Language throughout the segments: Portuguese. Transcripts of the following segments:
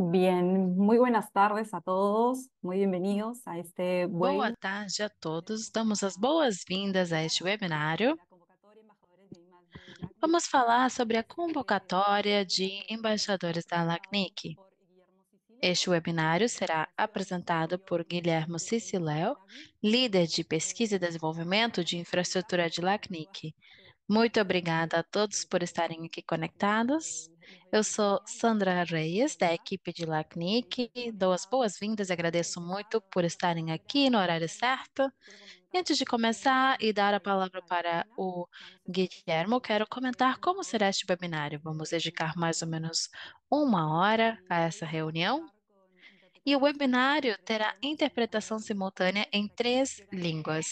Bien, muy buenas tardes a todos, muy bienvenidos a este Boa tarde a todos. Damos as boas-vindas a este webinário. Vamos falar sobre a convocatória de embaixadores da LACNIC. Este webinário será apresentado por Guilherme Siciléo, líder de pesquisa e desenvolvimento de infraestrutura de LACNIC. Muito obrigada a todos por estarem aqui conectados. Eu sou Sandra Reis, da equipe de LACNIC. Dou as boas-vindas e agradeço muito por estarem aqui no horário certo. E antes de começar e dar a palavra para o eu quero comentar como será este webinário. Vamos dedicar mais ou menos uma hora a essa reunião e o webinário terá interpretação simultânea em três línguas: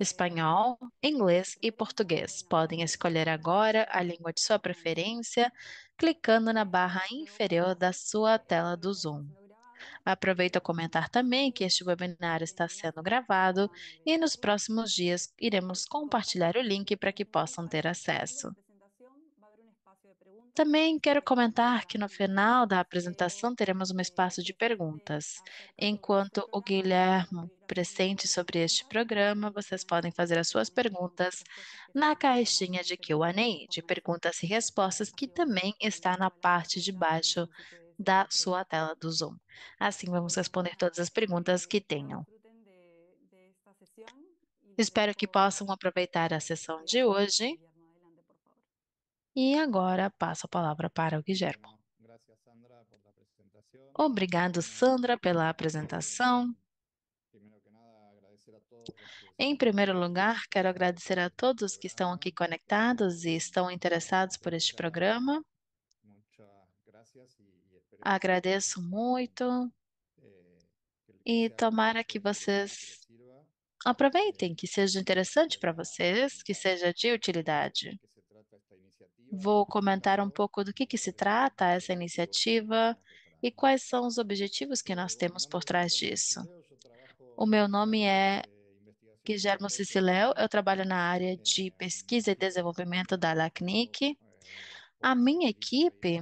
espanhol, inglês e português. Podem escolher agora a língua de sua preferência clicando na barra inferior da sua tela do Zoom. Aproveito a comentar também que este webinário está sendo gravado e nos próximos dias iremos compartilhar o link para que possam ter acesso. Também quero comentar que no final da apresentação teremos um espaço de perguntas. Enquanto o Guilherme presente sobre este programa, vocês podem fazer as suas perguntas na caixinha de Q&A, de perguntas e respostas, que também está na parte de baixo da sua tela do Zoom. Assim, vamos responder todas as perguntas que tenham. Espero que possam aproveitar a sessão de hoje e agora passo a palavra para o Guilherme. Tá Obrigado, eh, Sandra, pela apresentação. Em primeiro lugar, quero agradecer a todos que estão aqui conectados e estão interessados por este programa. Agradeço muito eh, e tomara que vocês aproveitem, eh, que seja interessante para vocês, que seja de utilidade. Vou comentar um pouco do que, que se trata essa iniciativa e quais são os objetivos que nós temos por trás disso. O meu nome é Guilherme Sicileu, eu trabalho na área de pesquisa e desenvolvimento da LACNIC. A minha equipe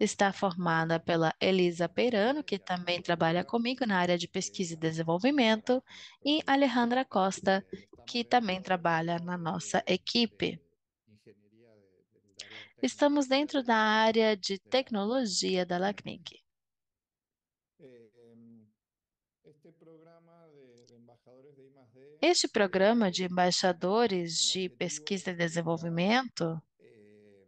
está formada pela Elisa Peirano, que também trabalha comigo na área de pesquisa e desenvolvimento, e Alejandra Costa, que também trabalha na nossa equipe. Estamos dentro da área de tecnologia da LACNIC. Eh, este programa de embaixadores de pesquisa e desenvolvimento eh,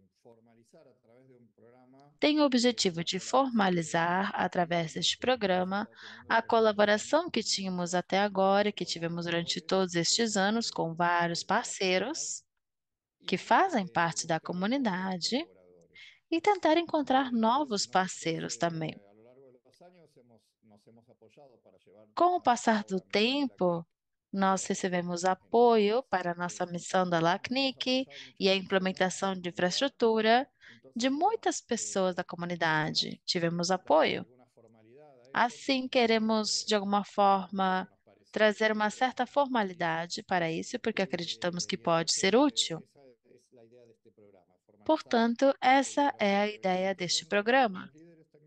tem o objetivo de formalizar, através deste programa, a colaboração que tínhamos até agora, que tivemos durante todos estes anos com vários parceiros, que fazem parte da comunidade e tentar encontrar novos parceiros também. Com o passar do tempo, nós recebemos apoio para nossa missão da LACNIC e a implementação de infraestrutura de muitas pessoas da comunidade. Tivemos apoio. Assim, queremos, de alguma forma, trazer uma certa formalidade para isso, porque acreditamos que pode ser útil. Portanto, essa é a ideia deste programa.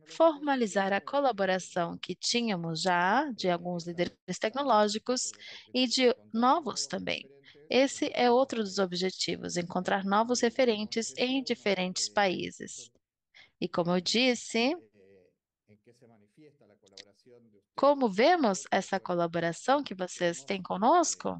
Formalizar a colaboração que tínhamos já de alguns líderes tecnológicos e de novos também. Esse é outro dos objetivos, encontrar novos referentes em diferentes países. E como eu disse, como vemos essa colaboração que vocês têm conosco?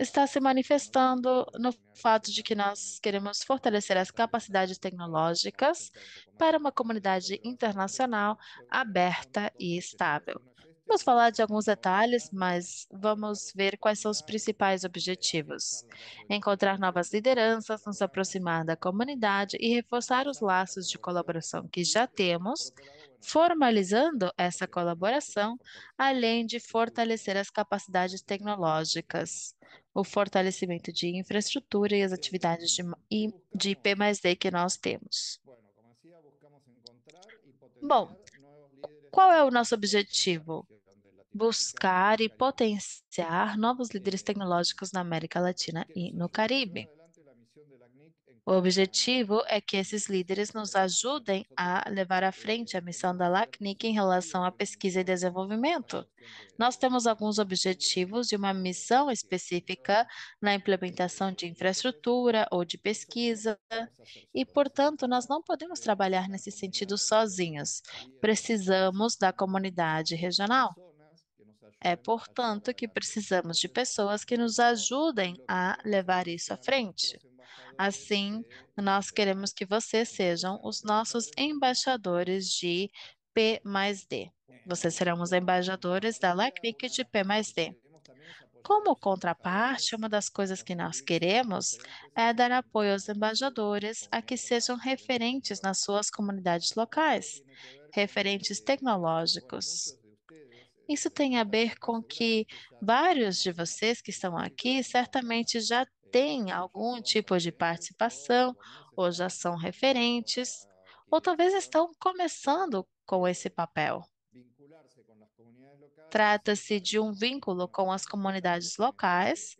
está se manifestando no fato de que nós queremos fortalecer as capacidades tecnológicas para uma comunidade internacional aberta e estável. Vamos falar de alguns detalhes, mas vamos ver quais são os principais objetivos. Encontrar novas lideranças, nos aproximar da comunidade e reforçar os laços de colaboração que já temos formalizando essa colaboração, além de fortalecer as capacidades tecnológicas, o fortalecimento de infraestrutura e as atividades de, de D que nós temos. Bom, qual é o nosso objetivo? Buscar e potenciar novos líderes tecnológicos na América Latina e no Caribe. O objetivo é que esses líderes nos ajudem a levar à frente a missão da LACNIC em relação à pesquisa e desenvolvimento. Nós temos alguns objetivos e uma missão específica na implementação de infraestrutura ou de pesquisa, e, portanto, nós não podemos trabalhar nesse sentido sozinhos. Precisamos da comunidade regional. É, portanto, que precisamos de pessoas que nos ajudem a levar isso à frente. Assim, nós queremos que vocês sejam os nossos embaixadores de P mais D. Vocês serão os embaixadores da LACNIC de P mais D. Como contraparte, uma das coisas que nós queremos é dar apoio aos embaixadores a que sejam referentes nas suas comunidades locais, referentes tecnológicos. Isso tem a ver com que vários de vocês que estão aqui certamente já têm algum tipo de participação, ou já são referentes, ou talvez estão começando com esse papel. Trata-se de um vínculo com as comunidades locais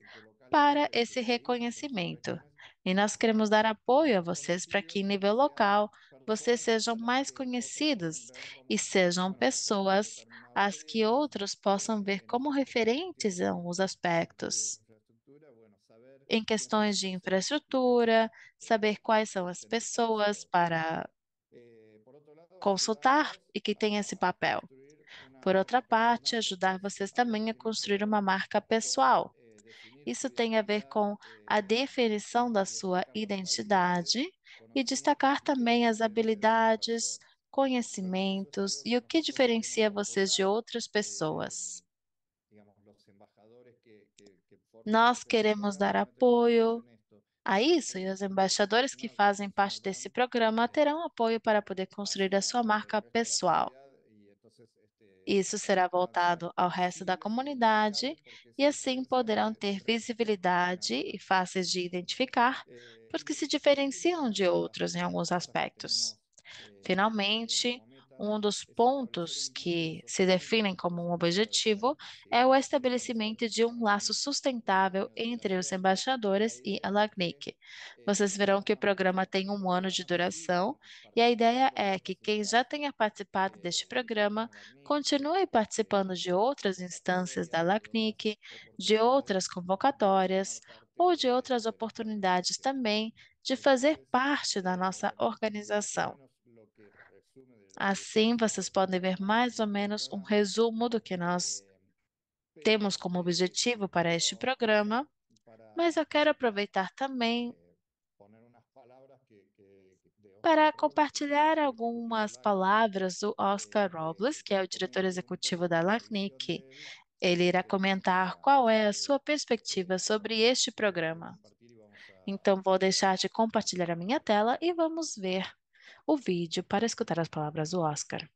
para esse reconhecimento. E nós queremos dar apoio a vocês para que, em nível local, vocês sejam mais conhecidos e sejam pessoas as que outros possam ver como referentes em alguns aspectos. Em questões de infraestrutura, saber quais são as pessoas para consultar e que tem esse papel. Por outra parte, ajudar vocês também a construir uma marca pessoal. Isso tem a ver com a definição da sua identidade e destacar também as habilidades, conhecimentos e o que diferencia vocês de outras pessoas. Nós queremos dar apoio a isso e os embaixadores que fazem parte desse programa terão apoio para poder construir a sua marca pessoal. Isso será voltado ao resto da comunidade e assim poderão ter visibilidade e fáceis de identificar porque se diferenciam de outros em alguns aspectos. Finalmente, um dos pontos que se definem como um objetivo é o estabelecimento de um laço sustentável entre os embaixadores e a LACNIC. Vocês verão que o programa tem um ano de duração e a ideia é que quem já tenha participado deste programa continue participando de outras instâncias da LACNIC, de outras convocatórias ou de outras oportunidades também de fazer parte da nossa organização. Assim, vocês podem ver mais ou menos um resumo do que nós temos como objetivo para este programa, mas eu quero aproveitar também para compartilhar algumas palavras do Oscar Robles, que é o diretor executivo da LACNIC. Ele irá comentar qual é a sua perspectiva sobre este programa. Então, vou deixar de compartilhar a minha tela e vamos ver o vídeo para escutar as palavras do Oscar.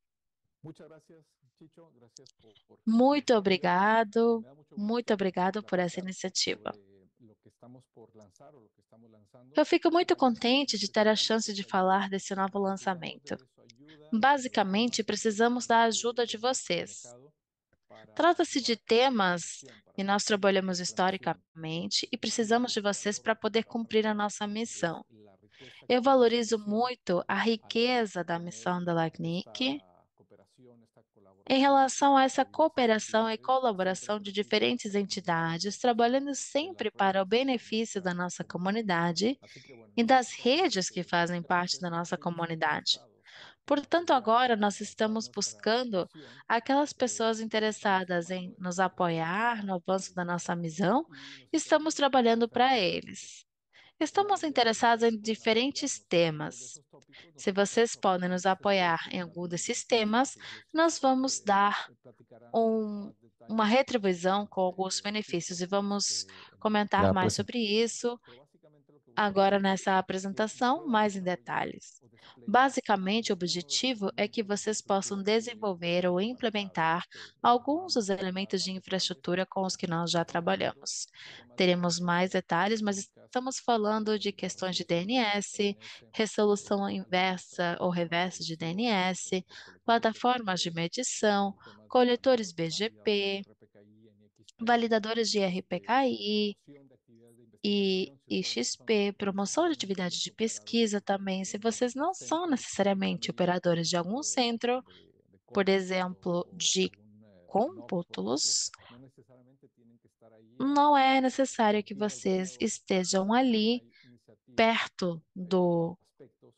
Muito obrigado, muito obrigado por essa iniciativa. Eu fico muito contente de ter a chance de falar desse novo lançamento. Basicamente, precisamos da ajuda de vocês. Trata-se de temas que nós trabalhamos historicamente e precisamos de vocês para poder cumprir a nossa missão. Eu valorizo muito a riqueza da missão da LACNIC em relação a essa cooperação e colaboração de diferentes entidades, trabalhando sempre para o benefício da nossa comunidade e das redes que fazem parte da nossa comunidade. Portanto, agora nós estamos buscando aquelas pessoas interessadas em nos apoiar no avanço da nossa missão, estamos trabalhando para eles. Estamos interessados em diferentes temas. Se vocês podem nos apoiar em algum desses temas, nós vamos dar um, uma retribuição com alguns benefícios e vamos comentar mais sobre isso agora nessa apresentação mais em detalhes. Basicamente, o objetivo é que vocês possam desenvolver ou implementar alguns dos elementos de infraestrutura com os que nós já trabalhamos. Teremos mais detalhes, mas estamos falando de questões de DNS, resolução inversa ou reversa de DNS, plataformas de medição, coletores BGP, validadores de RPKI, e XP, tá promoção de atividade de tá pesquisa também, se vocês não são tá necessariamente operadores de algum centro, por exemplo, de né, compútulos, né? não é necessário que vocês estejam ali perto do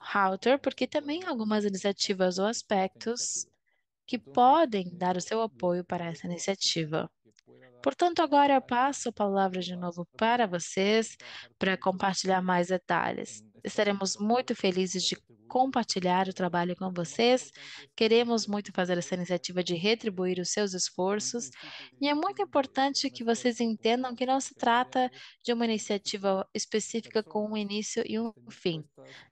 router, porque também algumas iniciativas ou é aspectos que podem então, dar o seu apoio para essa iniciativa. Portanto, agora passo a palavra de novo para vocês para compartilhar mais detalhes. Estaremos muito felizes de compartilhar o trabalho com vocês. Queremos muito fazer essa iniciativa de retribuir os seus esforços e é muito importante que vocês entendam que não se trata de uma iniciativa específica com um início e um fim.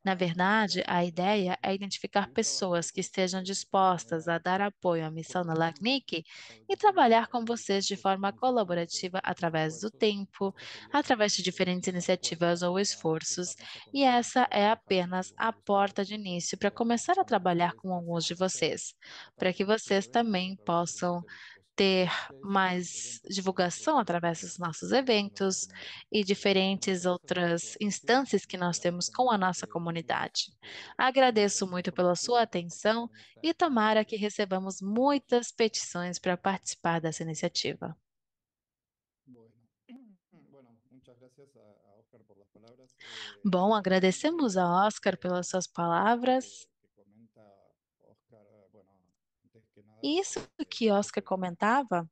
Na verdade, a ideia é identificar pessoas que estejam dispostas a dar apoio à missão na LACNIC e trabalhar com vocês de forma colaborativa através do tempo, através de diferentes iniciativas ou esforços, e essa é apenas a porta de início para começar a trabalhar com alguns de vocês, para que vocês também possam ter mais divulgação através dos nossos eventos e diferentes outras instâncias que nós temos com a nossa comunidade. Agradeço muito pela sua atenção e tomara que recebamos muitas petições para participar dessa iniciativa. Bueno, muchas gracias a Bom, eh, agradecemos a Oscar pelas suas palavras. Eh, isso que Oscar comentava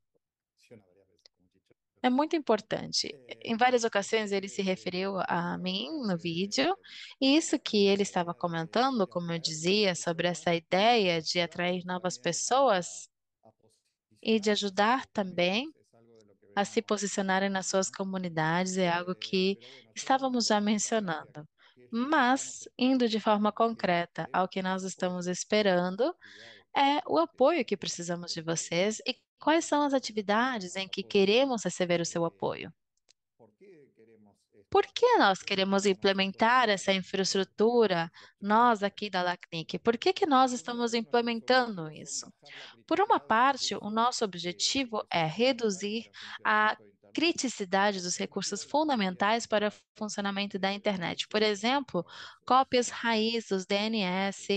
é muito importante. Eh, em várias ocasiões ele se referiu a mim no vídeo, e isso que ele estava comentando, como eu dizia, sobre essa ideia de atrair novas pessoas e de ajudar também a se posicionarem nas suas comunidades, é algo que estávamos já mencionando. Mas, indo de forma concreta ao que nós estamos esperando, é o apoio que precisamos de vocês e quais são as atividades em que queremos receber o seu apoio. Por que nós queremos implementar essa infraestrutura, nós aqui da LACNIC? Por que, que nós estamos implementando isso? Por uma parte, o nosso objetivo é reduzir a criticidade dos recursos fundamentais para o funcionamento da internet. Por exemplo, cópias raiz dos DNS,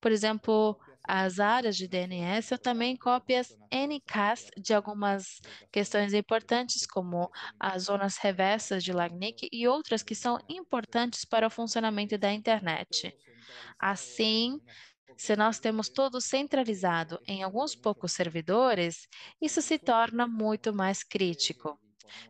por exemplo, as áreas de DNS, ou também cópias NCAS de algumas questões importantes, como as zonas reversas de Lagnic e outras que são importantes para o funcionamento da internet. Assim, se nós temos tudo centralizado em alguns poucos servidores, isso se torna muito mais crítico.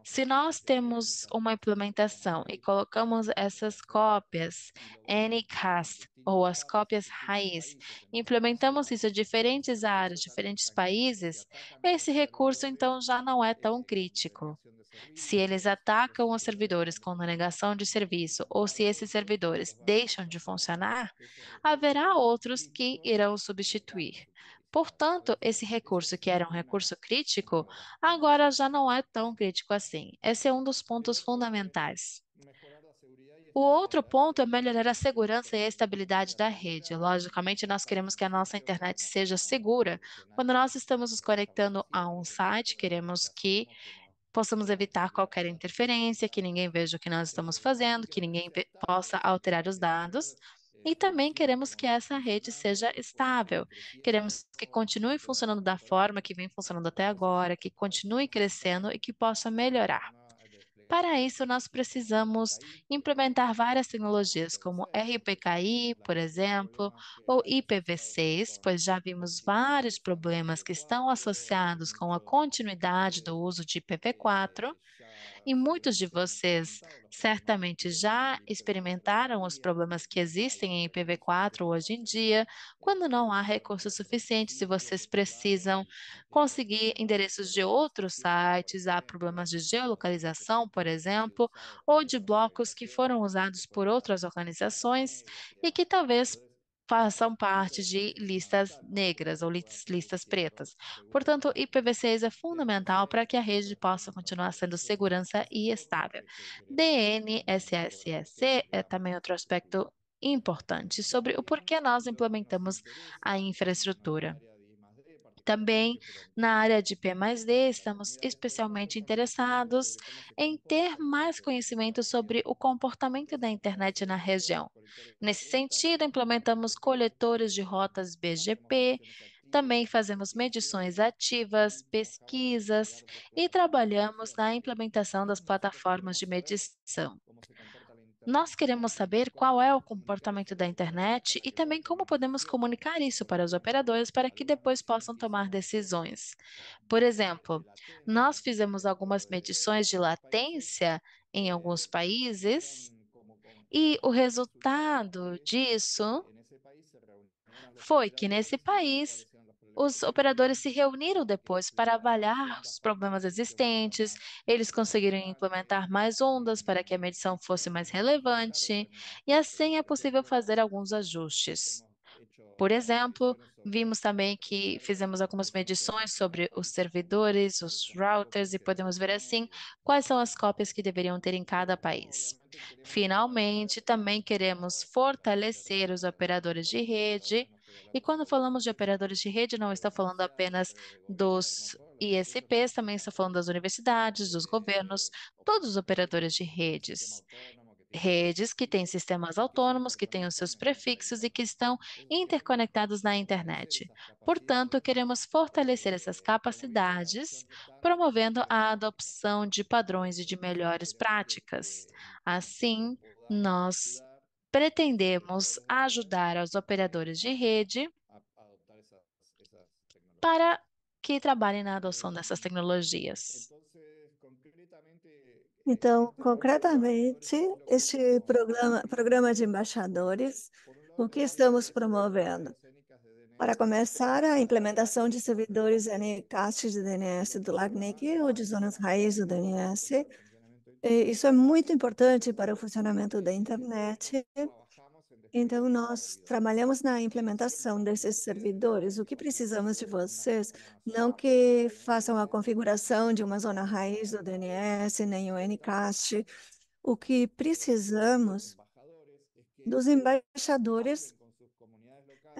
Se nós temos uma implementação e colocamos essas cópias Anycast ou as cópias raiz, implementamos isso em diferentes áreas, diferentes países, esse recurso então já não é tão crítico. Se eles atacam os servidores com negação de serviço ou se esses servidores deixam de funcionar, haverá outros que irão substituir. Portanto, esse recurso, que era um recurso crítico, agora já não é tão crítico assim. Esse é um dos pontos fundamentais. O outro ponto é melhorar a segurança e a estabilidade da rede. Logicamente, nós queremos que a nossa internet seja segura. Quando nós estamos nos conectando a um site, queremos que possamos evitar qualquer interferência, que ninguém veja o que nós estamos fazendo, que ninguém possa alterar os dados. E também queremos que essa rede seja estável. Queremos que continue funcionando da forma que vem funcionando até agora, que continue crescendo e que possa melhorar. Para isso, nós precisamos implementar várias tecnologias, como RPKI, por exemplo, ou IPv6, pois já vimos vários problemas que estão associados com a continuidade do uso de IPv4 e muitos de vocês certamente já experimentaram os problemas que existem em IPv4 hoje em dia, quando não há recursos suficientes e vocês precisam conseguir endereços de outros sites, há problemas de geolocalização, por exemplo, ou de blocos que foram usados por outras organizações e que talvez façam parte de listas negras ou listas pretas. Portanto, IPv6 é fundamental para que a rede possa continuar sendo segurança e estável. DNSSEC é também outro aspecto importante sobre o porquê nós implementamos a infraestrutura. Também na área de P+D, estamos especialmente interessados em ter mais conhecimento sobre o comportamento da internet na região. Nesse sentido, implementamos coletores de rotas BGP, também fazemos medições ativas, pesquisas e trabalhamos na implementação das plataformas de medição. Então, nós queremos saber é qual é o comportamento da internet e também como podemos comunicar isso para os operadores para que depois possam tomar decisões. Por exemplo, nós fizemos algumas medições de latência em alguns países e o resultado disso foi que nesse país os operadores se reuniram depois para avaliar os problemas existentes, eles conseguiram implementar mais ondas para que a medição fosse mais relevante, e assim é possível fazer alguns ajustes. Por exemplo, vimos também que fizemos algumas medições sobre os servidores, os routers, e podemos ver assim quais são as cópias que deveriam ter em cada país. Finalmente, também queremos fortalecer os operadores de rede né? E quando falamos de operadores de rede, não está falando apenas dos ISPs, também está falando das universidades, dos governos, todos os operadores de redes redes que têm sistemas autônomos, que têm os seus prefixos e que estão interconectados na internet. Portanto, queremos fortalecer essas capacidades, promovendo a adopção de padrões e de melhores práticas. Assim, nós pretendemos ajudar os operadores de rede para que trabalhem na adoção dessas tecnologias. Eh, então, tipo concretamente, este programa, programa de embaixadores, o que estamos promovendo? Para começar, a implementação de servidores NCAST de DNS do LACNIC ou de zonas raiz do DNS, é, isso é muito importante para o funcionamento da internet. Então, nós trabalhamos na implementação desses servidores. O que precisamos de vocês, não que façam a configuração de uma zona raiz do DNS, nem o Ncast. O que precisamos dos embaixadores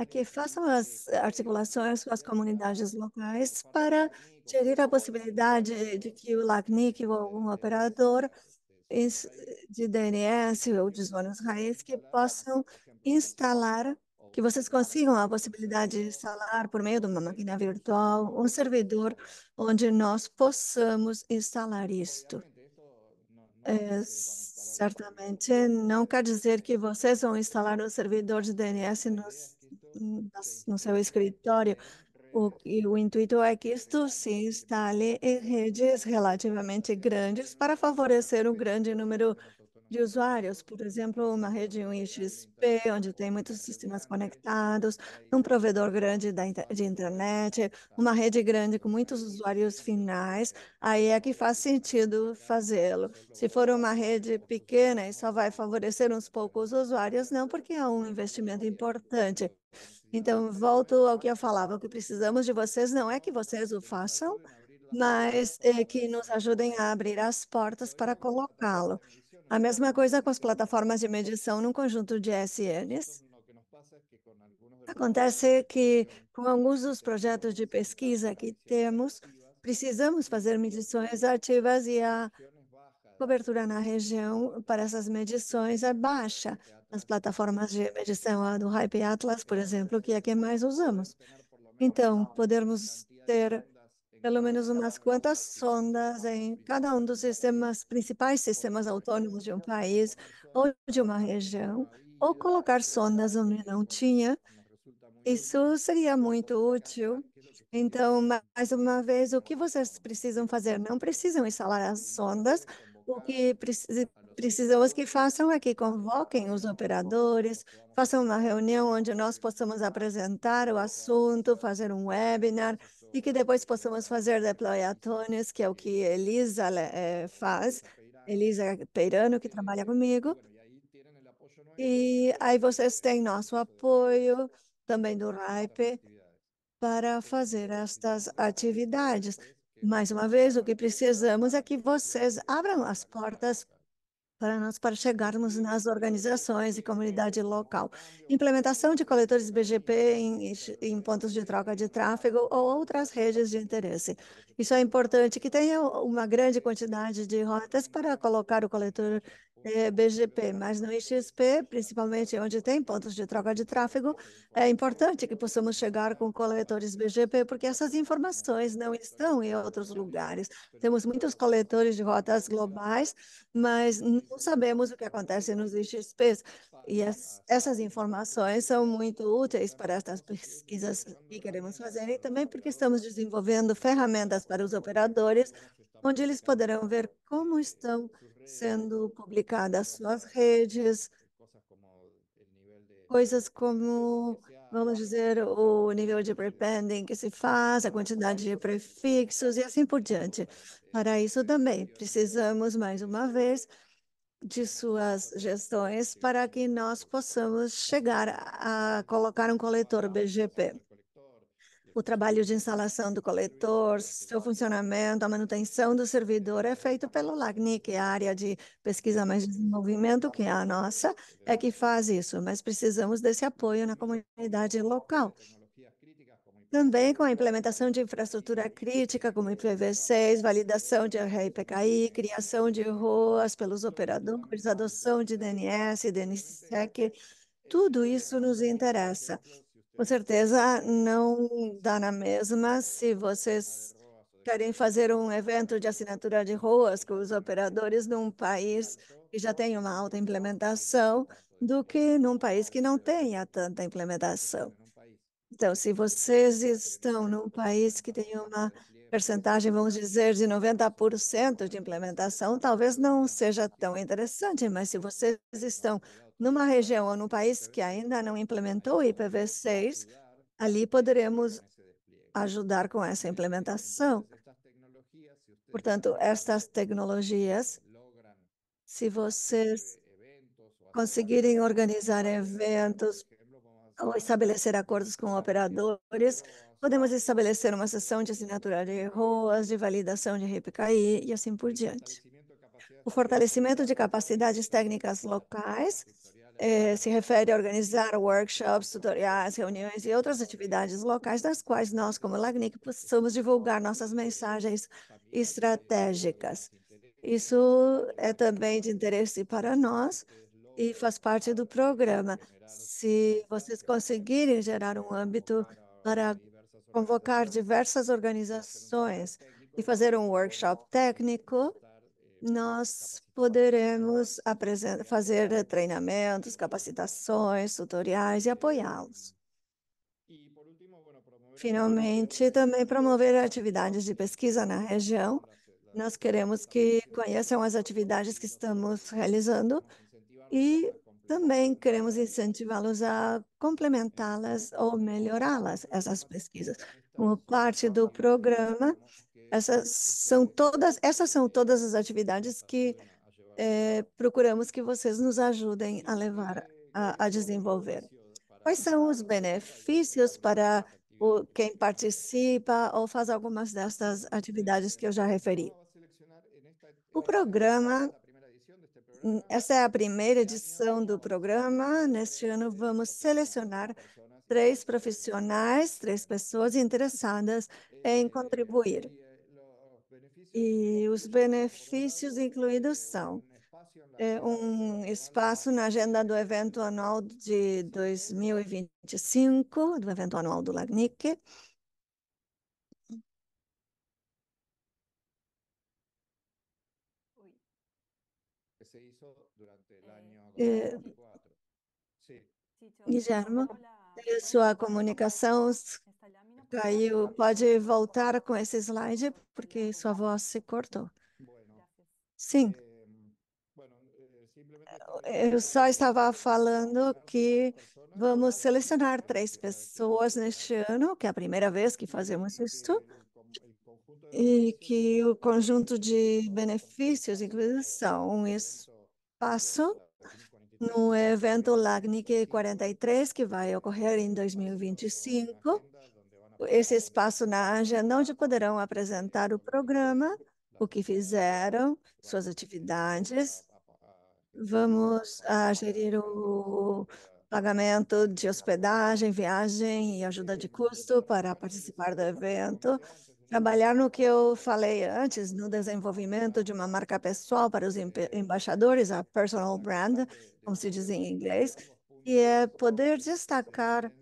é que façam as articulações com as comunidades locais para gerir a possibilidade de que o LACNIC ou algum operador de DNS ou de zonas raiz que possam instalar, que vocês consigam a possibilidade de instalar por meio de uma máquina virtual um servidor onde nós possamos instalar isto. É, certamente não quer dizer que vocês vão instalar um servidor de DNS nos no seu escritório. O, o intuito é que isto se instale em redes relativamente grandes para favorecer um grande número de usuários, por exemplo, uma rede um XP, onde tem muitos sistemas conectados, um provedor grande de internet, uma rede grande com muitos usuários finais, aí é que faz sentido fazê-lo. Se for uma rede pequena e só vai favorecer uns poucos usuários, não, porque é um investimento importante. Então, volto ao que eu falava, o que precisamos de vocês não é que vocês o façam, mas é que nos ajudem a abrir as portas para colocá-lo. A mesma coisa com as plataformas de medição num conjunto de SNs. Acontece que com alguns dos projetos de pesquisa que temos, precisamos fazer medições ativas e a cobertura na região para essas medições é baixa. As plataformas de medição a do Hype Atlas, por exemplo, que é a que mais usamos. Então, podemos ter pelo menos umas quantas sondas em cada um dos sistemas, principais sistemas autônomos de um país ou de uma região, ou colocar sondas onde não tinha. Isso seria muito útil. Então, mais uma vez, o que vocês precisam fazer? Não precisam instalar as sondas. O que precisamos que façam é que convoquem os operadores, façam uma reunião onde nós possamos apresentar o assunto, fazer um webinar, e que depois possamos fazer deployatones, que é o que Elisa é, faz, Elisa Peirano, que trabalha comigo. E aí vocês têm nosso apoio, também do RAIP, para fazer estas atividades. Mais uma vez, o que precisamos é que vocês abram as portas para nós para chegarmos nas organizações e comunidade local. Implementação de coletores BGP em, em, pontos de troca de tráfego ou outras redes de interesse. Isso é importante que tenha uma grande quantidade de rotas para colocar o coletor é, BGP, mas no XP, principalmente onde tem pontos de troca de tráfego, é importante que possamos chegar com coletores BGP, porque essas informações não estão em outros lugares. Temos muitos coletores de rotas globais, mas não sabemos o que acontece nos XPs. E as, essas informações são muito úteis para estas pesquisas que queremos fazer e também porque estamos desenvolvendo ferramentas para os operadores, onde eles poderão ver como estão sendo publicadas suas redes, coisas como, vamos dizer, o nível de prepending que se faz, a quantidade de prefixos e assim por diante. Para isso também precisamos, mais uma vez, de suas gestões para que nós possamos chegar a colocar um coletor BGP. O trabalho de instalação do coletor, seu funcionamento, a manutenção do servidor é feito pelo LACNIC, é a área de pesquisa mais desenvolvimento, que é a nossa, é que faz isso, mas precisamos desse apoio na comunidade local. Também com a implementação de infraestrutura crítica, como IPv6, validação de RPKI, criação de ROAS pelos operadores, adoção de DNS, DNSSEC, tudo isso nos interessa. Com certeza não dá na mesma se vocês querem fazer um evento de assinatura de ruas com os operadores num país que já tem uma alta implementação do que num país que não tenha tanta implementação. Então, se vocês estão num país que tem uma percentagem, vamos dizer, de 90% de implementação, talvez não seja tão interessante, mas se vocês estão numa região ou num país que ainda não implementou o IPv6, ali poderemos ajudar com essa implementação. Portanto, estas tecnologias, se vocês conseguirem organizar eventos ou estabelecer acordos com operadores, podemos estabelecer uma sessão de assinatura de ROAS, de validação de RIPKI e assim por diante. O fortalecimento de capacidades técnicas locais eh, se refere a organizar workshops, tutoriais, reuniões e outras atividades locais das quais nós, como LACNIC, possamos divulgar nossas mensagens estratégicas. Isso é também de interesse para nós e faz parte do programa. Se vocês conseguirem gerar um âmbito para convocar diversas organizações e fazer um workshop técnico, nós tá poderemos fazer treinamentos, capacitações, tutoriais e apoiá-los. Finalmente, também promover atividades de pesquisa na região. Nós queremos que conheçam as atividades que estamos realizando e também queremos incentivá-los a complementá-las ou melhorá-las, essas pesquisas. Como parte do programa, essas são todas, essas são todas as atividades que é, procuramos que vocês nos ajudem a levar a, a desenvolver. Quais são os benefícios para o, quem participa ou faz algumas dessas atividades que eu já referi? O programa, essa é a primeira edição do programa. Neste ano, vamos selecionar três profissionais, três pessoas interessadas em contribuir e os benefícios incluídos são é, um espaço na agenda do evento anual de 2025, do evento anual do LACNIC, Guilherme, sua comunicação Caiu, pode voltar com esse slide, porque sua voz se cortou. Sim. Eh, eh, eu só estava eh, falando que vamos selecionar três pessoas neste ano, que é a primeira vez que fazemos isto, e que o conjunto de benefícios, inclusive, são um espaço no evento LACNIC 43, que vai ocorrer em 2025, esse espaço na Ásia onde poderão apresentar o programa, o que fizeram, suas atividades. Vamos a ah, gerir o pagamento de hospedagem, viagem e ajuda de custo para participar do evento. Trabalhar no que eu falei antes, no desenvolvimento de uma marca pessoal para os embaixadores, a personal brand, como se diz em inglês, e é poder destacar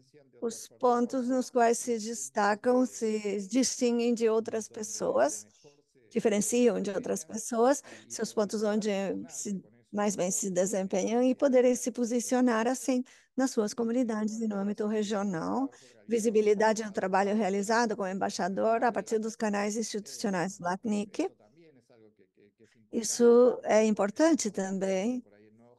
os pontos nos quais se destacam, se distinguem de outras então, pessoas, diferenciam de outras pessoas, seus pontos onde eh, é se, mais bem se desempenham e poderem se posicionar assim nas suas comunidades e no âmbito regional, então, visibilidade do trabalho realizado como embaixador a partir dos canais institucionais do LATNIC. Isso é, é, né? é importante também,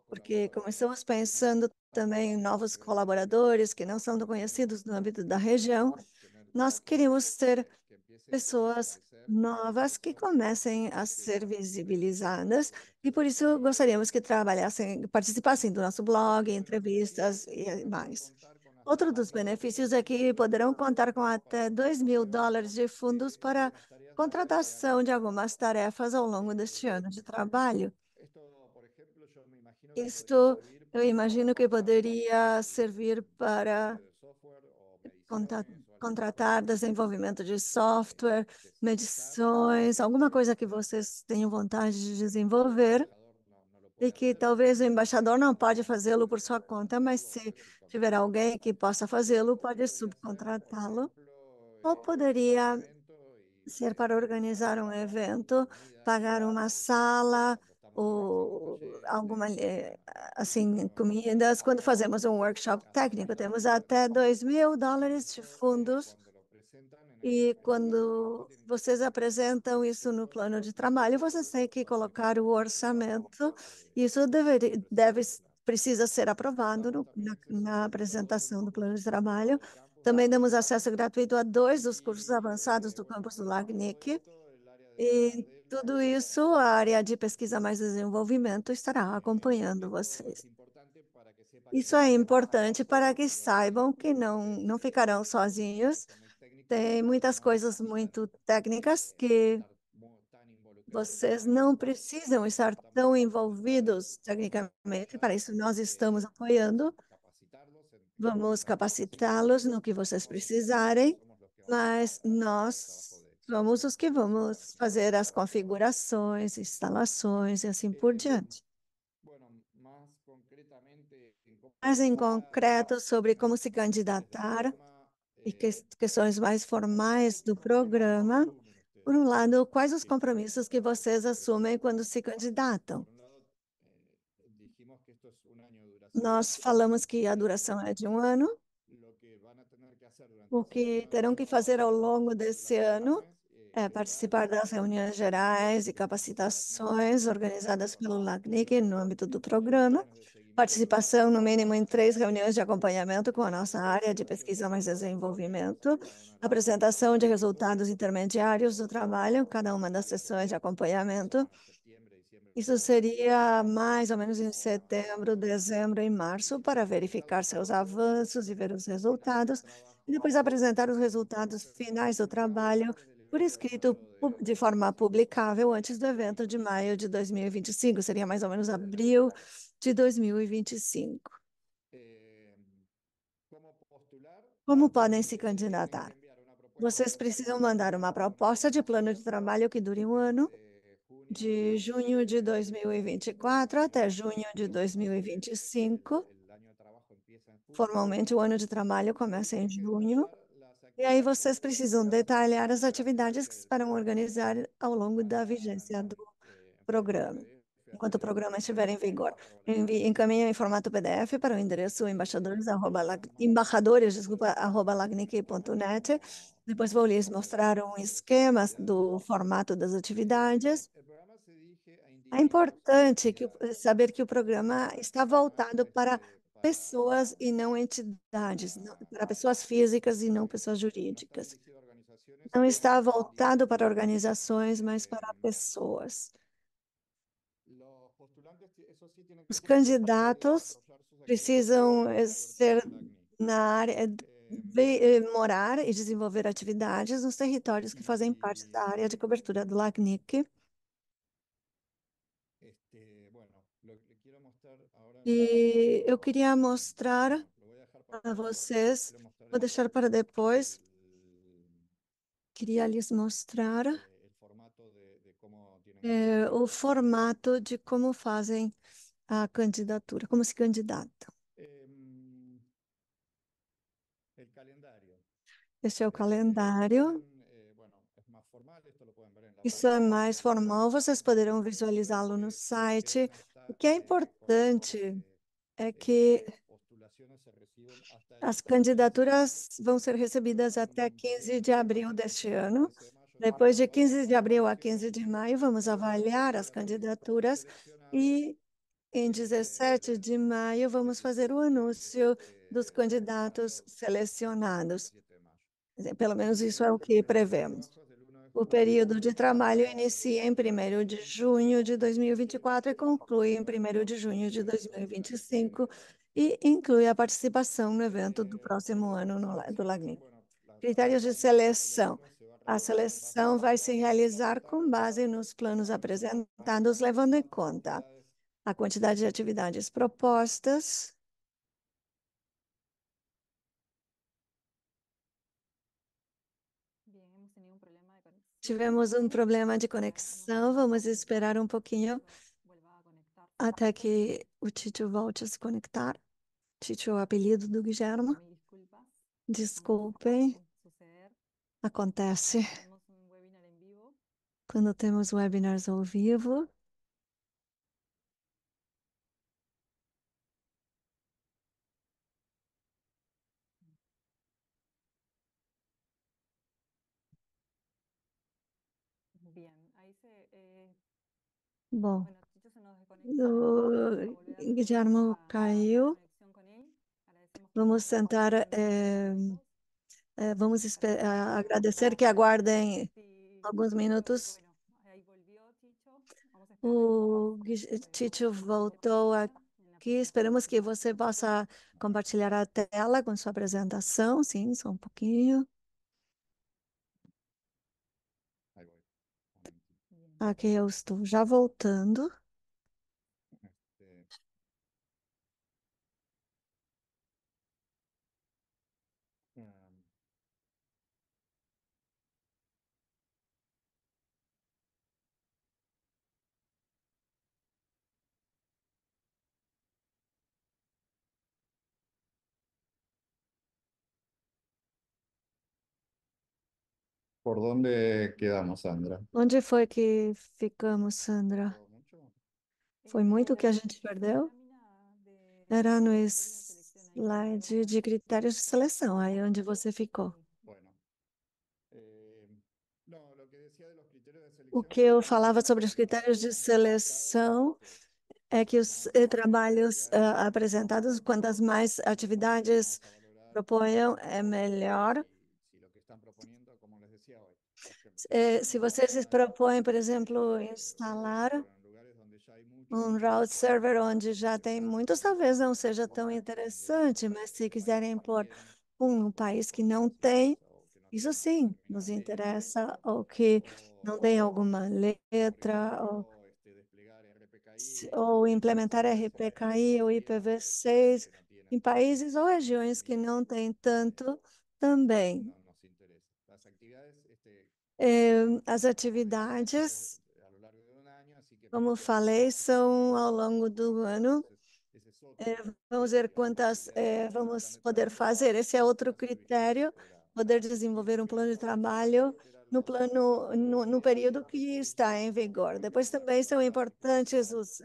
porque começamos pensando também novos colaboradores que não são conhecidos no âmbito da região. Nós queremos ter pessoas novas que comecem a ser visibilizadas e por isso gostaríamos que trabalhassem, participassem do nosso blog, entrevistas e mais. Outro dos benefícios é que poderão contar com até 2 mil dólares de fundos para contratação de algumas tarefas ao longo deste ano de trabalho. Isto eu imagino que poderia servir para contratar desenvolvimento de software, medições, alguma coisa que vocês tenham vontade de desenvolver e que talvez o embaixador não pode fazê-lo por sua conta, mas se tiver alguém que possa fazê-lo, pode subcontratá-lo ou poderia ser para organizar um evento, pagar uma sala, ou alguma assim comidas. Quando fazemos um workshop tá. técnico, temos até 2 mil dólares de fundos. E quando vocês apresentam isso no plano de trabalho, vocês têm que colocar o orçamento. Isso deve, deve precisa ser aprovado no, na, na apresentação do plano de trabalho. Também damos acesso gratuito a dois dos cursos avançados do campus do LACNIC. Tudo isso, a área de pesquisa mais desenvolvimento estará acompanhando vocês. Isso é importante para que saibam que não, não ficarão sozinhos. Tem muitas coisas muito técnicas que vocês não precisam estar tão envolvidos tecnicamente, para isso nós estamos apoiando. Vamos capacitá-los no que vocês precisarem, mas nós somos os que vamos fazer as configurações, instalações e assim por diante. Mais em concreto sobre como se candidatar e eh, questões mais formais do programa. Por um lado, quais os compromissos que vocês eh, assumem quando se candidatam? Eh, Nós falamos que a duração é de um ano. O que terão que fazer ao longo desse ano é, participar das reuniões gerais e capacitações organizadas pelo LACNIC no âmbito do programa, participação no mínimo em três reuniões de acompanhamento com a nossa área de pesquisa mais desenvolvimento, apresentação de resultados intermediários do trabalho, cada uma das sessões de acompanhamento. Isso seria mais ou menos em setembro, dezembro e março, para verificar seus avanços e ver os resultados, e depois apresentar os resultados finais do trabalho por escrito de forma publicável antes do evento de maio de 2025, seria mais ou menos abril de 2025. Como podem se candidatar? Vocês precisam mandar uma proposta de plano de trabalho que dure um ano, de junho de 2024 até junho de 2025. Formalmente, o ano de trabalho começa em junho e aí vocês precisam detalhar as atividades que esperam organizar ao longo da vigência do programa, enquanto o programa estiver em vigor. Envie, encaminhe em formato PDF para o endereço embaixadores, arroba, embaixadores desculpa, arroba, Depois vou lhes mostrar um esquema do formato das atividades. É importante que, saber que o programa está voltado para pessoas e não entidades, para pessoas físicas e não pessoas jurídicas. Não está voltado para organizações, mas para pessoas. Os candidatos precisam ser na área, morar e desenvolver atividades nos territórios que fazem parte da área de cobertura do LACNIC E eu queria mostrar a vocês, vou deixar para depois, queria lhes mostrar é, o formato de como fazem a candidatura, como se candidatam. Este é o calendário. Isso é mais formal, vocês poderão visualizá-lo no site. O que é importante é que as candidaturas vão ser recebidas até 15 de abril deste ano. Depois de 15 de abril a 15 de maio, vamos avaliar as candidaturas e em 17 de maio vamos fazer o anúncio dos candidatos selecionados. Pelo menos isso é o que prevemos. O período de trabalho inicia em 1 de junho de 2024 e conclui em 1 de junho de 2025 e inclui a participação no evento do próximo ano no, do Lagnin. Critérios de seleção. A seleção vai se realizar com base nos planos apresentados, levando em conta a quantidade de atividades propostas, Tivemos um problema de conexão, vamos esperar um pouquinho até que o Tito volte a se conectar. Tito é o apelido do Guilherme. Desculpem, acontece quando temos webinars ao vivo. Bom, o Guilherme caiu. Vamos tentar, é, é, vamos eh, eh, agradecer que aguardem alguns minutos. O Tito voltou aqui. Esperamos que você possa compartilhar a tela com sua apresentação. Sim, só um pouquinho. Aqui ah, eu estou já voltando. ¿Por dónde quedamos, Sandra? Onde foi que ficamos, Sandra? Foi muito que a gente perdeu? Era eh, no slide de critérios de seleção, aí onde você ficou. O que eu falava sobre os critérios de seleção é que os eh, trabalhos uh, apresentados, quantas mais atividades proponham, é melhor. Eh, se você se propõe, por exemplo, instalar um route server onde já tem muitos, talvez não seja tão interessante, mas se quiserem pôr um país que não tem, isso sim nos interessa, ou que não tem alguma letra, ou, ou implementar RPKI ou IPv6 em países ou regiões que não têm tanto também as é atividades, é, é assim como falei, são ao longo do ano. vamos ver quantas vamos poder fazer. Esse é outro critério, poder desenvolver um plano de trabalho no plano no, no período que está em vigor. Depois também são importantes os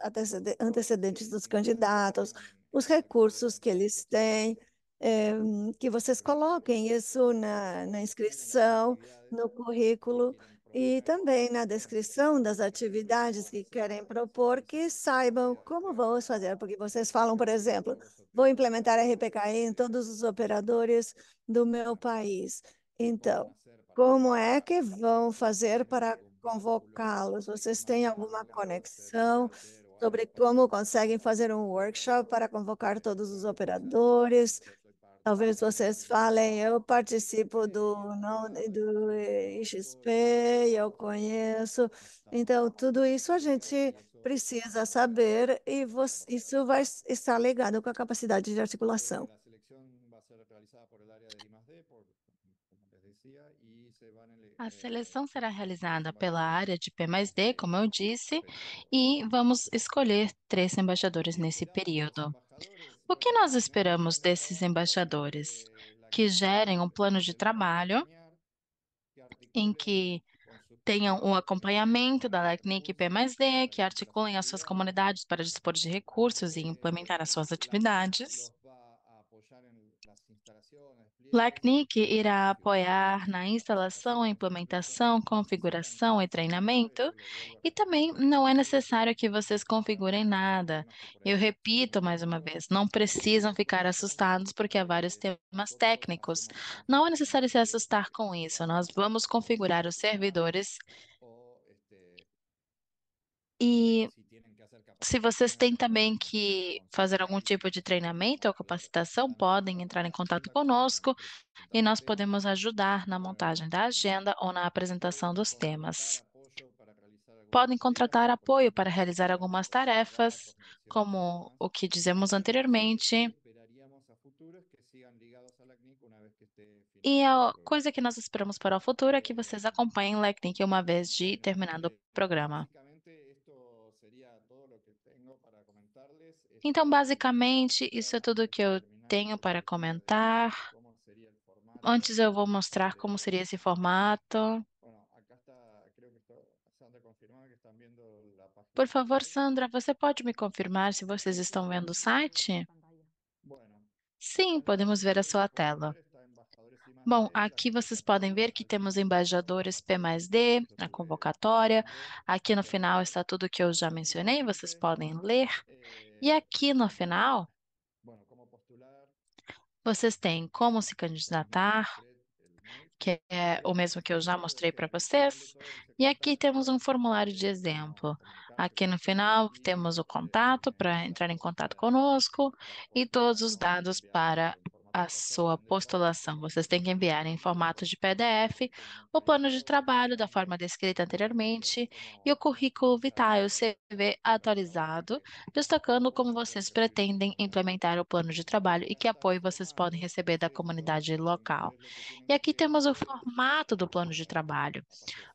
antecedentes dos candidatos, os recursos que eles têm, é, que vocês coloquem isso na, na inscrição, no currículo e também na descrição das atividades que querem propor, que saibam como vão fazer, porque vocês falam, por exemplo, vou implementar RPKI em todos os operadores do meu país. Então, como é que vão fazer para convocá-los? Vocês têm alguma conexão sobre como conseguem fazer um workshop para convocar todos os operadores? Talvez vocês falem, eu participo do, não, do XP, eu conheço. Então, tudo isso a gente precisa saber e isso vai estar ligado com a capacidade de articulação. A seleção será realizada pela área de P como eu disse, e vamos escolher três embaixadores nesse período. O que nós esperamos desses embaixadores? Que gerem um plano de trabalho em que tenham o um acompanhamento da LECNIC P+D, que articulem as suas comunidades para dispor de recursos e implementar as suas atividades LACNIC irá apoiar na instalação, implementação, configuração e treinamento, e também não é necessário que vocês configurem nada. Eu repito mais uma vez, não precisam ficar assustados porque há vários temas técnicos. Não é necessário se assustar com isso. Nós vamos configurar os servidores e se vocês têm também que fazer algum tipo de treinamento ou capacitação, podem entrar em contato conosco e nós podemos ajudar na montagem da agenda ou na apresentação dos temas. Podem contratar apoio para realizar algumas tarefas, como o que dizemos anteriormente. E a coisa que nós esperamos para o futuro é que vocês acompanhem LECNIC é uma vez de terminado o programa. Então, basicamente, isso é tudo que eu tenho para comentar. Antes eu vou mostrar como seria esse formato. Por favor, Sandra, você pode me confirmar se vocês estão vendo o site? Sim, podemos ver a sua tela. Bom, aqui vocês podem ver que temos embaixadores P mais D, a convocatória. Aqui no final está tudo que eu já mencionei, vocês podem ler. E aqui no final, vocês têm como se candidatar, que é o mesmo que eu já mostrei para vocês. E aqui temos um formulário de exemplo. Aqui no final temos o contato para entrar em contato conosco e todos os dados para a tá sua postulação. Vocês têm que enviar em formato de PDF o plano de trabalho da forma descrita anteriormente e o currículo vitae, o CV atualizado, destacando como vocês pretendem implementar o plano de trabalho e que apoio vocês podem receber da comunidade local. E aqui temos o formato do plano de trabalho.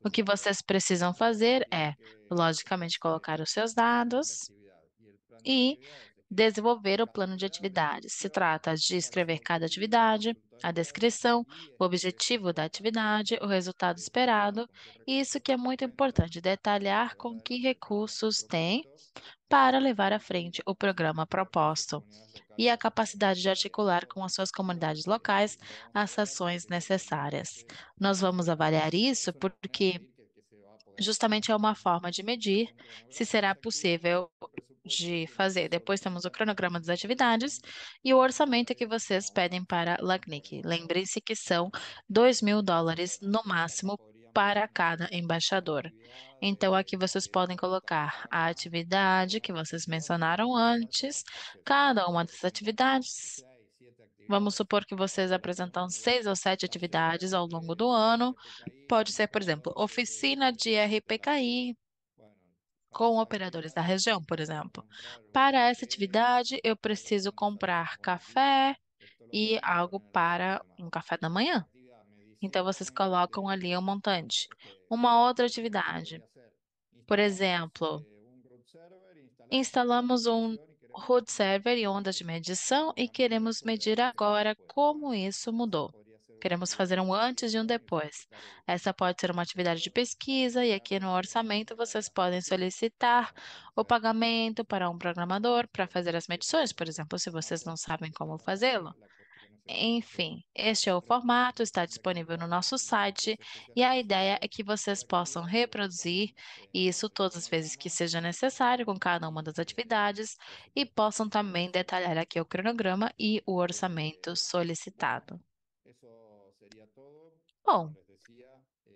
O que vocês precisam fazer é, logicamente, colocar os seus dados e desenvolver o plano de atividades. Se trata de escrever cada atividade, a descrição, o objetivo da atividade, o resultado esperado, e isso que é muito importante, detalhar com que recursos tem para levar à frente o programa proposto e a capacidade de articular com as suas comunidades locais as ações necessárias. Nós vamos avaliar isso porque justamente é uma forma de medir se será possível de fazer. Depois temos o cronograma das atividades e o orçamento que vocês pedem para LACNIC. Lembrem-se que são 2 mil dólares no máximo para cada embaixador. Então, aqui vocês podem colocar a atividade que vocês mencionaram antes, cada uma das atividades. Vamos supor que vocês apresentam seis ou sete atividades ao longo do ano. Pode ser, por exemplo, oficina de RPKI, com operadores da região, por exemplo. Para essa atividade, eu preciso comprar café e algo para um café da manhã. Então, vocês colocam ali um montante. Uma outra atividade, por exemplo, instalamos um root server e ondas de medição e queremos medir agora como isso mudou. Queremos fazer um antes e um depois. Essa pode ser uma atividade de pesquisa, e aqui no orçamento vocês podem solicitar o pagamento para um programador para fazer as medições, por exemplo, se vocês não sabem como fazê-lo. Enfim, este é o formato, está disponível no nosso site e a ideia é que vocês possam reproduzir isso todas as vezes que seja necessário com cada uma das atividades e possam também detalhar aqui o cronograma e o orçamento solicitado. Bom,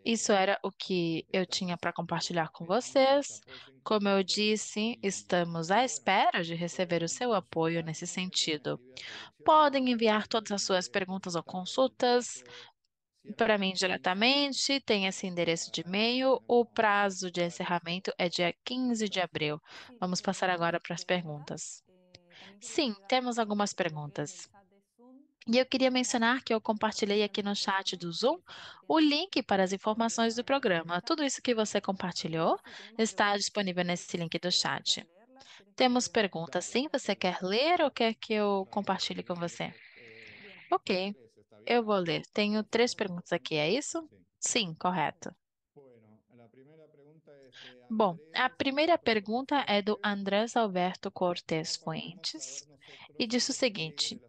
isso era o que eu tinha para compartilhar com vocês. Como eu disse, estamos à espera de receber o seu apoio nesse sentido. Podem enviar todas as suas perguntas ou consultas para mim diretamente, tem esse endereço de e-mail. O prazo de encerramento é dia 15 de abril. Vamos passar agora para as perguntas. Sim, temos algumas perguntas. E eu queria mencionar que eu compartilhei aqui no chat do Zoom o link para as informações do programa. Tudo isso que você compartilhou está disponível nesse link do chat. Temos perguntas, sim? Você quer ler ou quer que eu compartilhe com você? Ok, eu vou ler. Tenho três perguntas aqui, é isso? Sim, correto. Bom, a primeira pergunta é do Andrés Alberto Cortes Fuentes e diz o seguinte: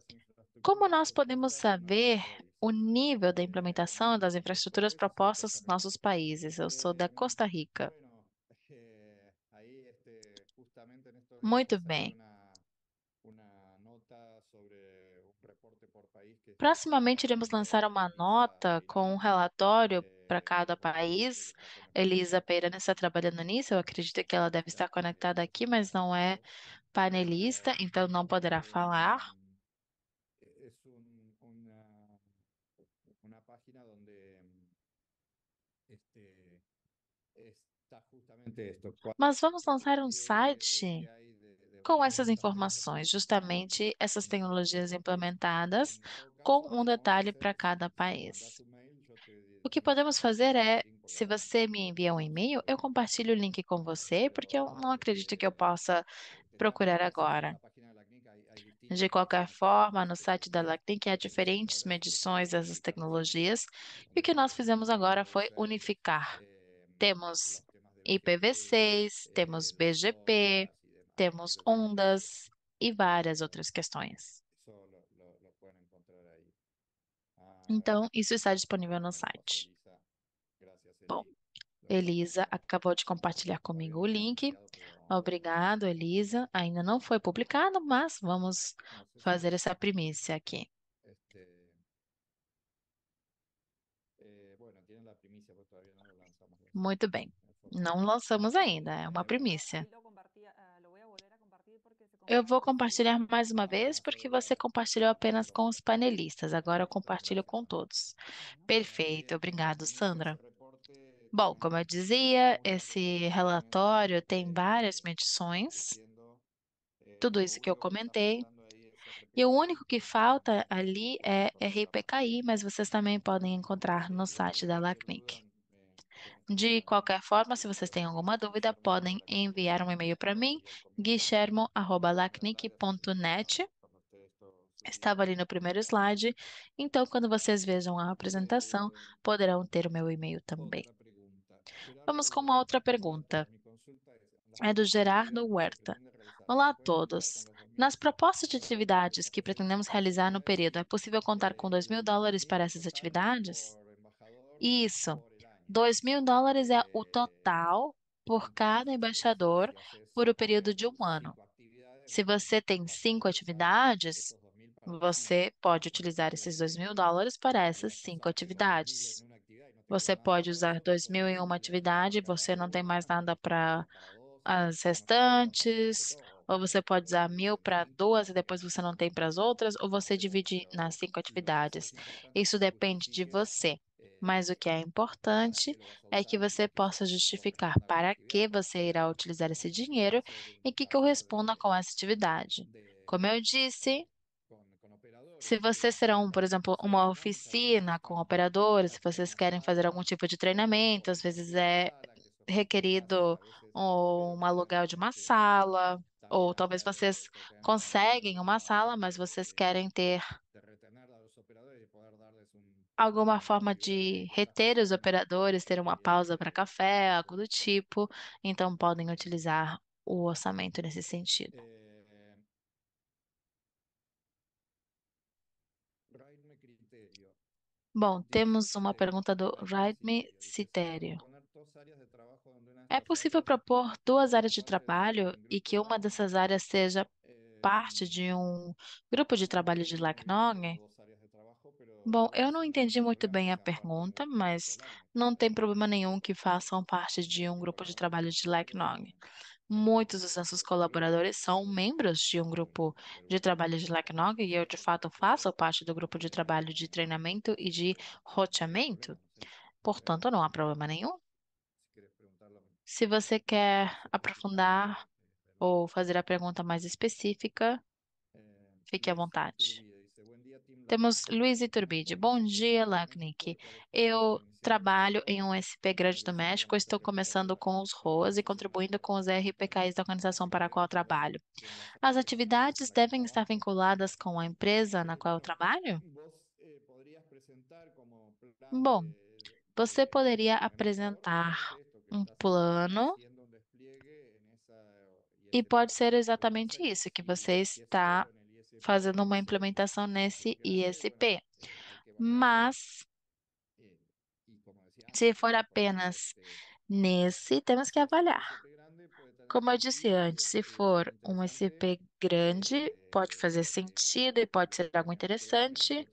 como nós podemos saber o nível da implementação das infraestruturas propostas nos nossos países? Eu sou da Costa Rica. Muito bem. Proximamente iremos lançar uma nota com um relatório para cada país. Elisa Pereira está trabalhando nisso, eu acredito que ela deve estar conectada aqui, mas não é panelista, então não poderá falar. Mas vamos lançar um site com essas informações, justamente essas tecnologias é implementadas, com um detalhe para cada país. O que podemos fazer é, se você me envia um e-mail, eu compartilho o link com você, porque eu não acredito que eu possa procurar agora. De qualquer forma, no site da LACNIC há diferentes medições dessas tecnologias, e o que nós fizemos agora foi unificar. Eh, Temos IPv6, temos BGP, temos ondas e várias outras questões. Então, isso está disponível no site. Bom, Elisa acabou de compartilhar comigo o link. Obrigado, Elisa. Ainda não foi publicado, mas vamos fazer essa primícia aqui. Muito bem. Não lançamos ainda, é uma então, primícia. Eh, eu vou compartilhar mais uma vez, porque você compartilhou apenas com os panelistas, agora eu compartilho com todos. Perfeito, obrigado, Sandra. Bom, como eu dizia, esse relatório tem eh, várias medições, eh, tudo isso que eu comentei. E o único que falta ali é RPKI, mas vocês também podem encontrar no site da LACNIC. De qualquer forma, se vocês têm alguma dúvida, podem enviar um e-mail para mim, guichermo.lacnic.net. Estava ali no primeiro slide, então quando vocês vejam a apresentação, poderão ter o meu e-mail também. Vamos com uma outra pergunta. É do Gerardo Huerta. Olá a todos. Nas propostas de atividades que pretendemos realizar no período, é possível contar com 2 mil dólares para essas atividades? Isso. 2 mil dólares é o é. total por uhum. cada embaixador por o um período de um ano. Se você tem cinco atividades, você pode utilizar esses 2 mil dólares para essas cinco atividades. Você pode usar 2 mil em uma atividade, você não tem mais nada para as restantes, ou você pode usar mil para duas e depois você não tem para as outras, ou você divide nas cinco atividades. Isso depende de você. Mas o que é importante é que você possa justificar para que você irá utilizar esse dinheiro e que corresponda com essa atividade. Como eu disse, se vocês serão, por exemplo, uma oficina com operadores, se vocês querem fazer algum tipo de treinamento, às vezes é requerido um aluguel de uma sala, ou talvez vocês conseguem uma sala, mas vocês querem ter alguma forma de reter os operadores, ter uma pausa para café, algo do tipo, então podem utilizar o orçamento nesse sentido. Bom, temos uma pergunta do Raidme Citério. É possível propor duas áreas de trabalho e que uma dessas áreas seja parte de um grupo de trabalho de Lacnogue? Bom, eu não entendi muito bem a pergunta, mas não tem problema nenhum que façam parte de um grupo de trabalho de LACNOG. Muitos dos nossos colaboradores são membros de um grupo de trabalho de LACNOG e eu, de fato, faço parte do grupo de trabalho de treinamento e de roteamento. Portanto, não há problema nenhum. Se você quer aprofundar ou fazer a pergunta mais específica, fique à vontade. Temos Luiz Iturbide. Bom dia, Lacnic. Eu trabalho em um SP grande do México, estou começando com os ROAs e contribuindo com os RPKs da organização para a qual trabalho. As atividades devem estar vinculadas com a empresa na qual eu trabalho? Bom, você poderia apresentar um plano e pode ser exatamente isso que você está fazendo uma implementação nesse ISP. Mas, se for apenas nesse, temos que avaliar. Como eu disse antes, se for um ISP grande, pode fazer sentido e pode ser algo interessante,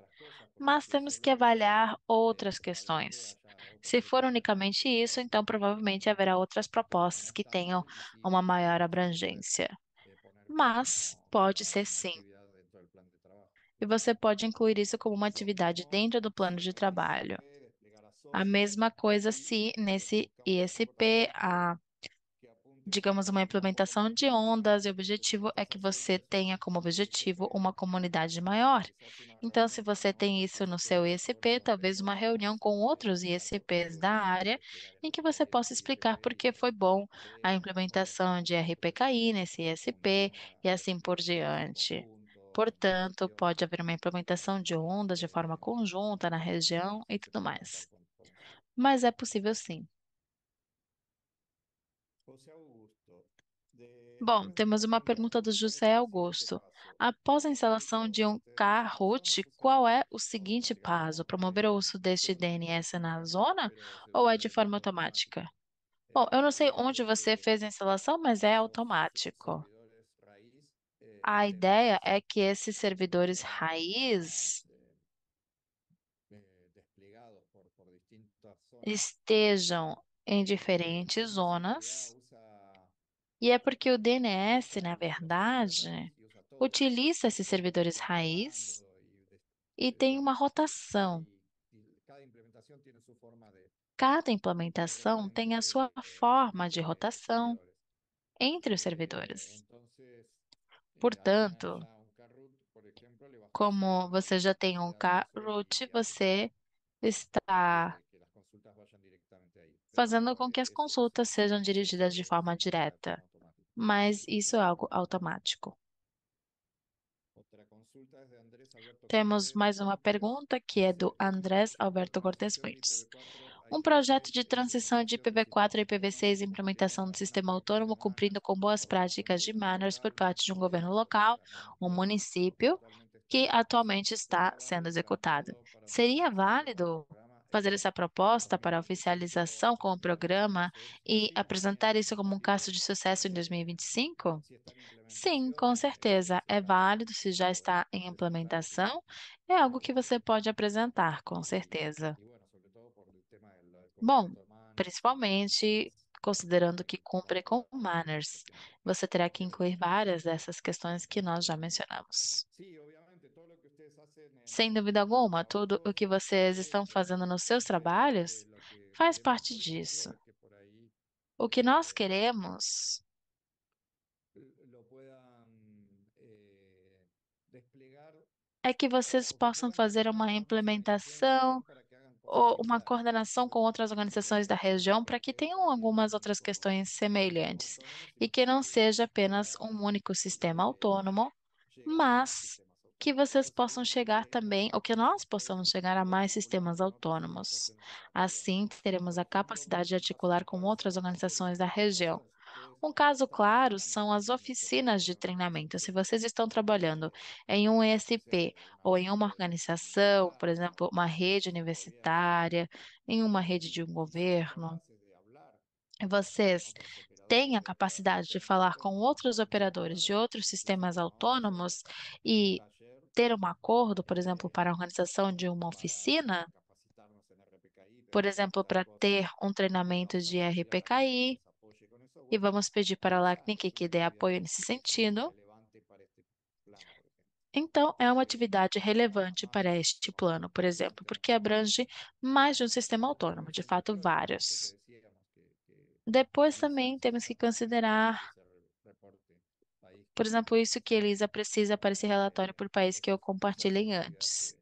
mas temos que avaliar outras questões. Se for unicamente isso, então provavelmente haverá outras propostas que tenham uma maior abrangência. Mas pode ser sim e você pode incluir isso como uma atividade dentro do plano de trabalho. A mesma coisa se nesse ISP há, digamos, uma implementação de ondas e o objetivo é que você tenha como objetivo uma comunidade maior. Então, se você tem isso no seu ISP, talvez uma reunião com outros ISPs da área em que você possa explicar por que foi bom a implementação de RPKI nesse ISP e assim por diante. Portanto, pode haver uma implementação de ondas de forma conjunta na região e tudo mais. Mas é possível sim. Bom, temos uma pergunta do José Augusto. Após a instalação de um k rut qual é o seguinte passo? Promover o uso deste DNS na zona ou é de forma automática? Bom, eu não sei onde você fez a instalação, mas é automático. A ideia é que esses servidores raiz estejam em diferentes zonas. E é porque o DNS, na verdade, utiliza esses servidores raiz e tem uma rotação. Cada implementação tem a sua forma de rotação entre os servidores. Portanto, ah, como você já tem um CARUT, você está fazendo com que as consultas sejam dirigidas de forma direta, mas isso é algo automático. Temos mais uma pergunta que é do Andrés Alberto Cortes Fuentes. Um projeto de transição de IPv4 e IPv6 e implementação do sistema autônomo, cumprindo com boas práticas de manners por parte de um governo local, um município, que atualmente está sendo executado. Seria válido fazer essa proposta para oficialização com o programa e apresentar isso como um caso de sucesso em 2025? Sim, com certeza. É válido se já está em implementação. É algo que você pode apresentar, com certeza. Bom, principalmente considerando que cumpre com manners. Você terá que incluir várias dessas questões que nós já mencionamos. Sem dúvida alguma, tudo o que vocês estão fazendo nos seus trabalhos faz parte disso. O que nós queremos é que vocês possam fazer uma implementação uma coordenação com outras organizações da região para que tenham algumas outras questões semelhantes e que não seja apenas um único sistema autônomo, mas que vocês possam chegar também, ou que nós possamos chegar a mais sistemas autônomos. Assim, teremos a capacidade de articular com outras organizações da região. Um caso claro são as oficinas de treinamento. Se vocês estão trabalhando em um ESP ou em uma organização, por exemplo, uma rede universitária, em uma rede de um governo, vocês têm a capacidade de falar com outros operadores de outros sistemas autônomos e ter um acordo, por exemplo, para a organização de uma oficina, por exemplo, para ter um treinamento de RPKI, e vamos pedir para a LACNIC que dê apoio nesse sentido. Então, é uma atividade relevante para este plano, por exemplo, porque abrange mais de um sistema autônomo, de fato, vários. Depois também temos que considerar, por exemplo, isso que Elisa precisa para esse relatório por país que eu compartilhei antes.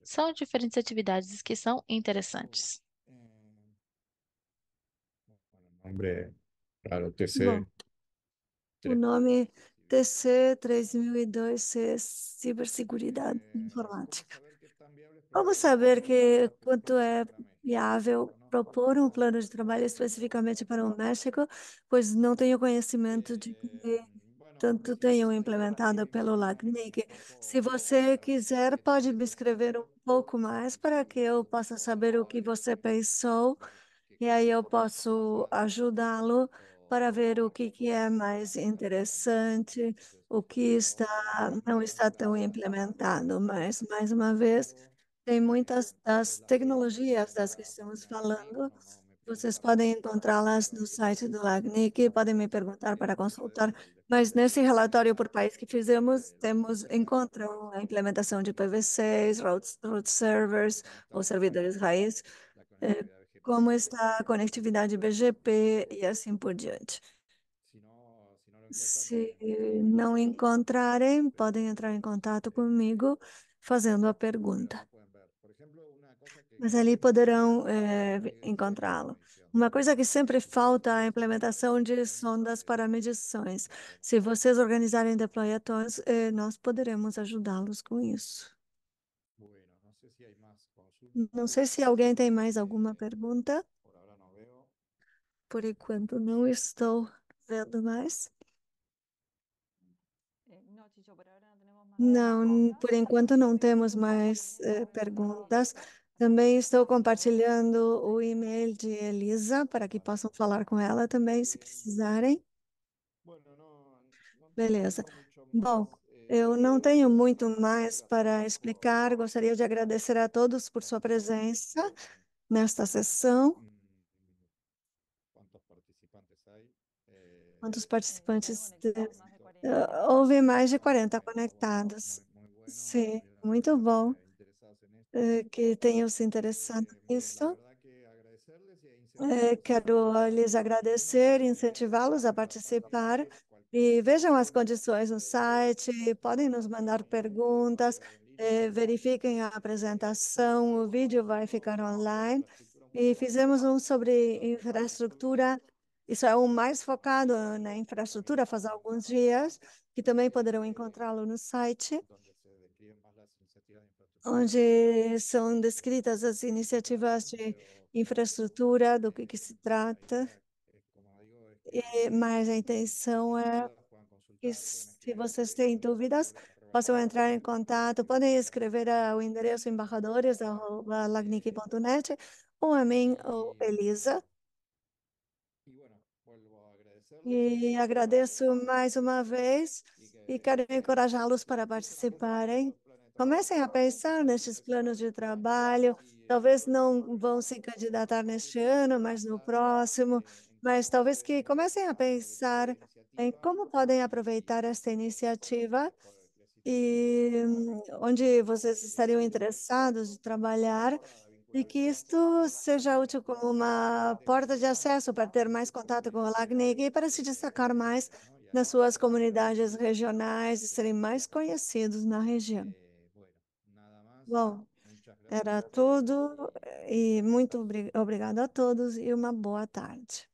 São diferentes atividades que são interessantes. Hombre, Cara, o Bom, TC, o nome é TC 3002C é Ciberseguridade é, Informática. Vamos saber que quanto é viável propor um plano de trabalho especificamente para o México, pois não tenho conhecimento de que tanto tenham implementado pelo LACNIC. Se você quiser, pode me escrever um pouco mais para que eu possa saber o que você pensou e aí eu posso ajudá-lo para ver o que, que é mais interessante, o que está, não está tão implementado. Mas, mais uma vez, tem muitas das tecnologias das que estamos falando. Vocês podem encontrá-las no site do LACNIC, podem me perguntar para consultar. Mas nesse relatório por país que fizemos, temos encontram a implementação de PV6, route, route servers ou servidores raiz, eh, como está a conectividade BGP e assim por diante. Se né? não encontrarem, podem entrar em contato comigo fazendo a pergunta. Mas ali poderão é, encontrá-lo. Uma coisa que sempre falta é a implementação de sondas para medições. Se vocês organizarem deployatons, eh, nós poderemos ajudá-los com isso. Não sei se alguém tem mais alguma pergunta. Por enquanto, não estou vendo mais. É, não, por enquanto não temos mais eh, perguntas. Também estou compartilhando o e-mail de Elisa para que possam falar com ela também, se precisarem. Beleza. Bom, eu não tenho muito mais para explicar. Gostaria de agradecer a todos por sua presença nesta sessão. Quantos participantes? De... Houve mais de 40 conectados. Sim, muito bom eh, que tenham se interessado nisso. Eh, quero lhes agradecer, e incentivá-los a participar e vejam as condições no site, podem nos mandar perguntas, eh, verifiquem a apresentação, o vídeo vai ficar online. E fizemos um sobre infraestrutura, isso é o um mais focado na infraestrutura faz alguns dias, que também poderão encontrá-lo no site, onde são descritas as iniciativas de infraestrutura, do que, que se trata. E, mas a intenção é né, que, se vocês têm dúvidas, possam entrar em contato, podem escrever ao endereço embaixadores.lagnic.net ou a mim ou Elisa. E agradeço mais uma vez e quero encorajá-los para participarem. Comecem a pensar nestes planos de trabalho. Talvez não vão se candidatar neste ano, mas no próximo mas talvez que comecem a pensar em como podem aproveitar esta iniciativa e hum, onde vocês estariam interessados em trabalhar e que isto seja útil como uma porta de acesso para ter mais contato com o LACNIG e para se destacar mais nas suas comunidades regionais e serem mais conhecidos na região. Bom, era tudo eh, e muito obrigado a todos e uma boa tarde.